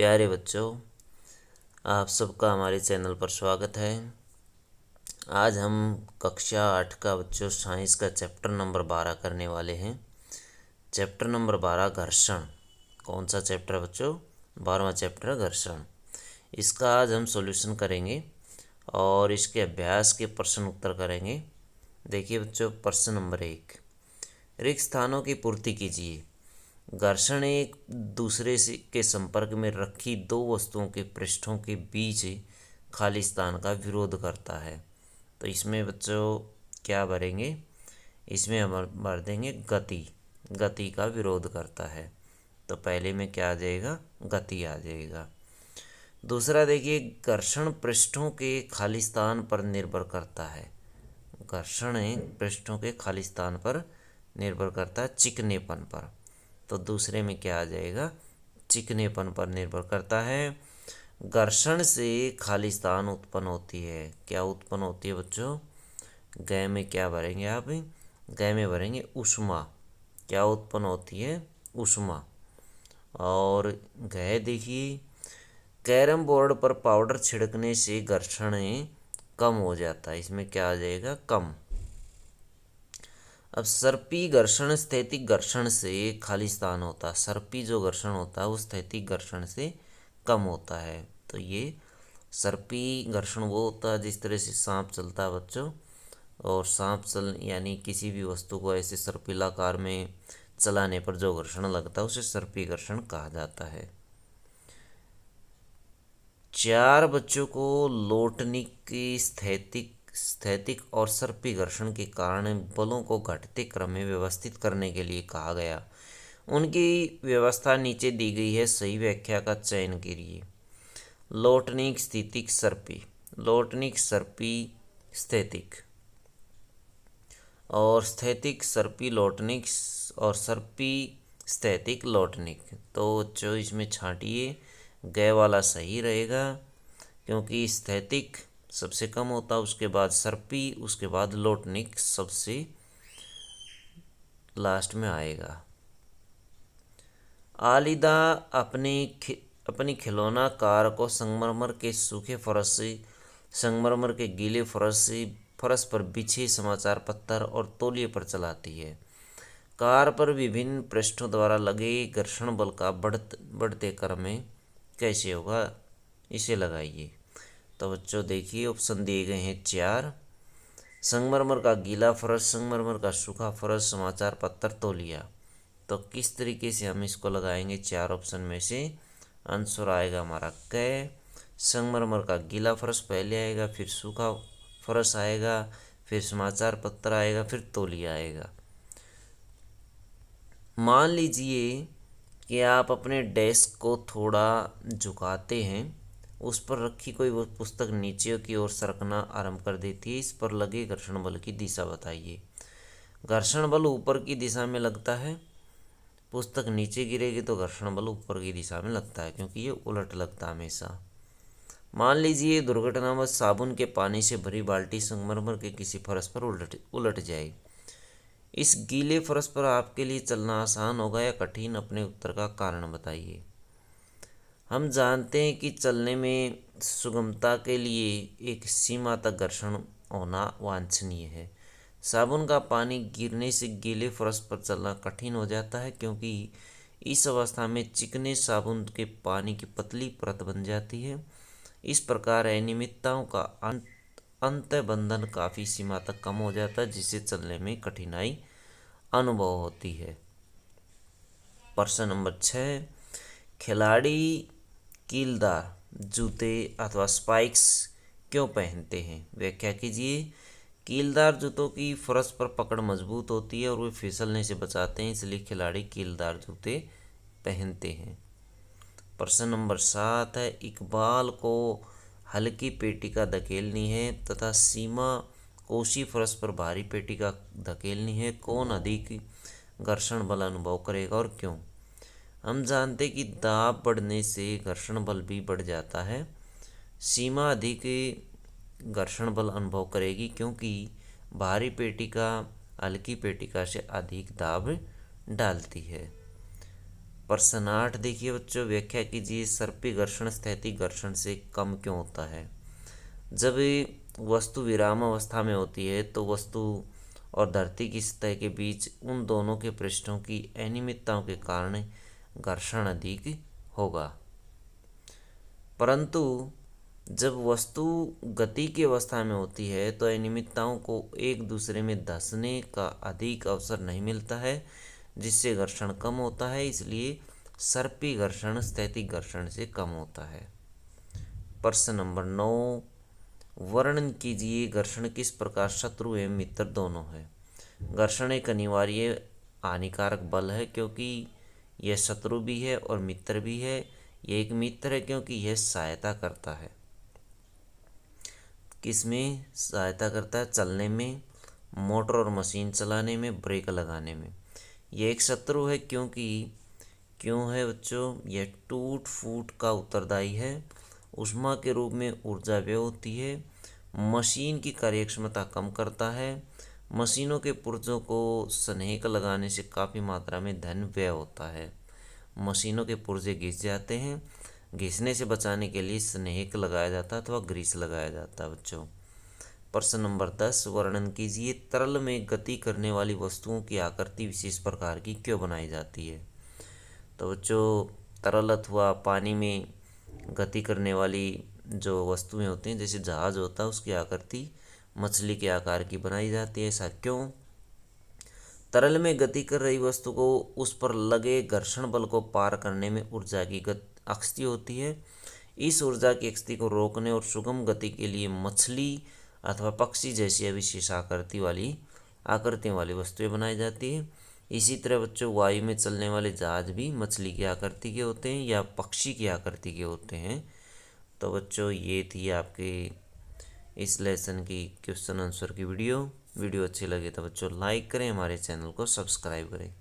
प्यारे बच्चों आप सबका हमारे चैनल पर स्वागत है आज हम कक्षा आठ का बच्चों साइंस का चैप्टर नंबर बारह करने वाले हैं चैप्टर नंबर बारह घर्षण कौन सा चैप्टर बच्चों बारहवा चैप्टर घर्षण इसका आज हम सॉल्यूशन करेंगे और इसके अभ्यास के प्रश्न उत्तर करेंगे देखिए बच्चों प्रश्न नंबर एक रिक्त स्थानों की पूर्ति कीजिए घर्षण एक दूसरे से के संपर्क में रखी दो वस्तुओं के पृष्ठों के बीच खाली स्थान का विरोध करता है तो इसमें बच्चों क्या भरेंगे इसमें हम भर देंगे गति गति का विरोध करता है तो पहले में क्या आ जाएगा गति आ जाएगा दूसरा देखिए घर्षण पृष्ठों के खाली स्थान पर निर्भर करता है घर्षण पृष्ठों के खाली स्थान पर निर्भर करता है चिकनेपन पर तो दूसरे में क्या आ जाएगा चिकनेपन पर निर्भर करता है घर्षण से खालिस्तान उत्पन्न होती है क्या उत्पन्न होती है बच्चों गय में क्या भरेंगे आप गय में भरेंगे उष्मा क्या उत्पन्न होती है उष्मा और गय देखिए कैरम बोर्ड पर पाउडर छिड़कने से घर्षण कम हो जाता है इसमें क्या आ जाएगा कम अब सर्पी घर्षण स्थैतिक घर्षण से खाली स्थान होता है सर्पी जो घर्षण होता है वो स्थैतिक घर्षण से कम होता है तो ये सर्पी घर्षण वो होता है जिस तरह से सांप चलता है बच्चों और सांप चल यानी किसी भी वस्तु को ऐसे सर्पिलाकार में चलाने पर जो घर्षण लगता है उसे सर्पी घर्षण कहा जाता है चार बच्चों को लोटनिक की स्थैतिक स्थैतिक और सर्पी घर्षण के कारण बलों को घटते क्रम में व्यवस्थित करने के लिए कहा गया उनकी व्यवस्था नीचे दी गई है सही व्याख्या का चयन के लिए लोटनिक स्थितिक सर्पी लोटनिक सर्पी स्थैतिक और स्थैतिक सर्पी लोटनिक और सर्पी स्थैतिक लोटनिक तो जो इसमें छाटिए गए वाला सही रहेगा क्योंकि स्थैतिक सबसे कम होता उसके बाद सर्पी उसके बाद लोटनिक सबसे लास्ट में आएगा आलिदा अपने खि, अपनी खिलौना कार को संगमरमर के सूखे फरश से संगमरमर के गीले फरश से फरश पर बिछे समाचार पत्थर और तोलिए पर चलाती है कार पर विभिन्न पृष्ठों द्वारा लगे घर्षण बल का बढ़त बढ़ते क्रम में कैसे होगा इसे लगाइए तो बच्चों देखिए ऑप्शन दिए गए हैं चार संगमरमर का गीला फरश संगमरमर का सूखा फर्श समाचार पत्र तोलिया तो किस तरीके से हम इसको लगाएंगे चार ऑप्शन में से आंसर आएगा हमारा कै संगमरमर का गीला फरश पहले आएगा फिर सूखा फरश आएगा फिर समाचार पत्र आएगा फिर तोलिया आएगा मान लीजिए कि आप अपने डेस्क को थोड़ा झुकाते हैं उस पर रखी कोई वो पुस्तक नीचे की ओर सरकना आरंभ कर देती है इस पर लगे घर्षण बल की दिशा बताइए घर्षण बल ऊपर की दिशा में लगता है पुस्तक नीचे गिरेगी तो घर्षण बल ऊपर की दिशा में लगता है क्योंकि ये उलट लगता है हमेशा मान लीजिए दुर्घटनावश साबुन के पानी से भरी बाल्टी संगमरमर के किसी फर्श पर उलट उलट जाए इस गीले फर्श पर आपके लिए चलना आसान होगा या कठिन अपने उत्तर का कारण बताइए हम जानते हैं कि चलने में सुगमता के लिए एक सीमा तक घर्षण होना वांछनीय है साबुन का पानी गिरने से गीले फर्श पर चलना कठिन हो जाता है क्योंकि इस अवस्था में चिकने साबुन के पानी की पतली परत बन जाती है इस प्रकार अनियमितताओं का अंत बंधन काफ़ी सीमा तक कम हो जाता है जिससे चलने में कठिनाई अनुभव होती है प्रश्न नंबर छः खिलाड़ी कीलदार जूते अथवा स्पाइक्स क्यों पहनते हैं व्याख्या कीजिए कीलदार जूतों की फर्श पर पकड़ मजबूत होती है और वे फिसलने से बचाते हैं इसलिए खिलाड़ी कीलदार जूते पहनते हैं प्रश्न नंबर सात है इकबाल को हल्की पेटी का धकेलनी है तथा सीमा कोशी फर्श पर भारी पेटी का धकेलनी है कौन अधिक घर्षण बल अनुभव करेगा और क्यों हम जानते कि दाब बढ़ने से घर्षण बल भी बढ़ जाता है सीमा अधिक घर्षण बल अनुभव करेगी क्योंकि भारी पेटिका हल्की पेटिका से अधिक दाब डालती है प्रश्न आठ देखिए बच्चों व्याख्या कीजिए सर्पी घर्षण स्थिति घर्षण से कम क्यों होता है जब वस्तु विराम अवस्था में होती है तो वस्तु और धरती की सतह के बीच उन दोनों के पृष्ठों की अनियमितताओं के कारण घर्षण अधिक होगा परंतु जब वस्तु गति की अवस्था में होती है तो अनियमितताओं को एक दूसरे में धसने का अधिक अवसर नहीं मिलता है जिससे घर्षण कम होता है इसलिए सर्पी घर्षण स्थैतिक घर्षण से कम होता है प्रश्न नंबर नौ वर्णन कीजिए घर्षण किस प्रकार शत्रु एवं मित्र दोनों है घर्षण एक अनिवार्य हानिकारक बल है क्योंकि यह शत्रु भी है और मित्र भी है यह एक मित्र है क्योंकि यह सहायता करता है किस में सहायता करता है चलने में मोटर और मशीन चलाने में ब्रेक लगाने में यह एक शत्रु है क्योंकि क्यों है बच्चों यह टूट फूट का उत्तरदायी है उष्मा के रूप में ऊर्जा व्यय होती है मशीन की कार्यक्षमता कम करता है मशीनों के पुर्जों को स्नेक लगाने से काफ़ी मात्रा में धन व्यय होता है मशीनों के पुर्जे घिस जाते हैं घिसने से बचाने के लिए स्नेहक लगाया जाता है अथवा ग्रीस लगाया जाता है बच्चों प्रश्न नंबर दस वर्णन कीजिए तरल में गति करने वाली वस्तुओं की आकृति विशेष प्रकार की क्यों बनाई जाती है तो बच्चों तरल अथवा पानी में गति करने वाली जो वस्तुएं होती हैं जैसे जहाज होता है उसकी आकृति मछली के आकार की बनाई जाती है ऐसा क्यों तरल में गति कर रही वस्तु को उस पर लगे घर्षण बल को पार करने में ऊर्जा की अक्षति होती है इस ऊर्जा की अक्षति को रोकने और सुगम गति के लिए मछली अथवा पक्षी जैसी अविशेष आकृति वाली आकृतियों वाली वस्तुएं बनाई जाती है इसी तरह बच्चों वायु में चलने वाले जहाज भी मछली की आकृति के होते हैं या पक्षी की आकृति के होते हैं तो बच्चों ये थी आपके इस लेसन की क्वेश्चन आंसर की वीडियो वीडियो अच्छी लगे तो बच्चों लाइक करें हमारे चैनल को सब्सक्राइब करें